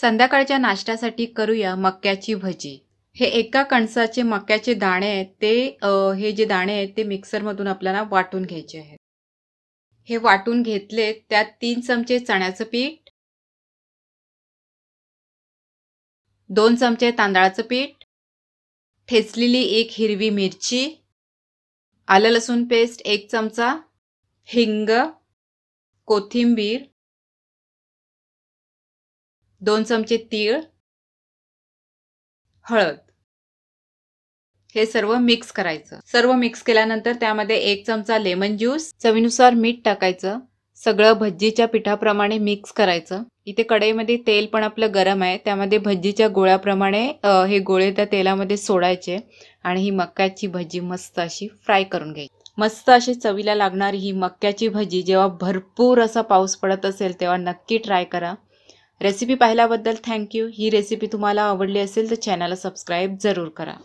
संध्याकाळच्या नाश्त्यासाठी करूया मक्याची भजी हे एका कणसाचे मक्याचे दाणे आहेत ते हे जे दाणे आहेत ते मिक्सरमधून आपल्याला वाटून घ्यायचे आहेत हे वाटून घेतले त्यात तीन चमचे चण्याचं पीठ दोन चमचे तांदळाचं पीठ ठेचलेली एक हिरवी मिरची आलं लसूण पेस्ट एक चमचा हिंग कोथिंबीर दोन चमचे तीळ हळद हे सर्व मिक्स करायचं सर्व मिक्स केल्यानंतर त्यामध्ये एक चमचा लेमन ज्यूस चवीनुसार मीठ टाकायचं सगळं भज्जीच्या पिठाप्रमाणे मिक्स करायचं इथे कढईमध्ये तेल पण आपलं गरम आहे त्यामध्ये भज्जीच्या गोळ्याप्रमाणे हे गोळे त्या तेलामध्ये सोडायचे आणि ही मक्याची भजी मस्त अशी फ्राय करून घ्यायची मस्त अशी चवीला लागणारी ही मक्याची भजी जेव्हा भरपूर असा पाऊस पडत असेल तेव्हा नक्की ट्राय करा रेसिपी पाहिल्याबद्दल थँक्यू ही रेसिपी तुम्हाला आवडली असेल तर चॅनलला सबस्क्राईब जरूर करा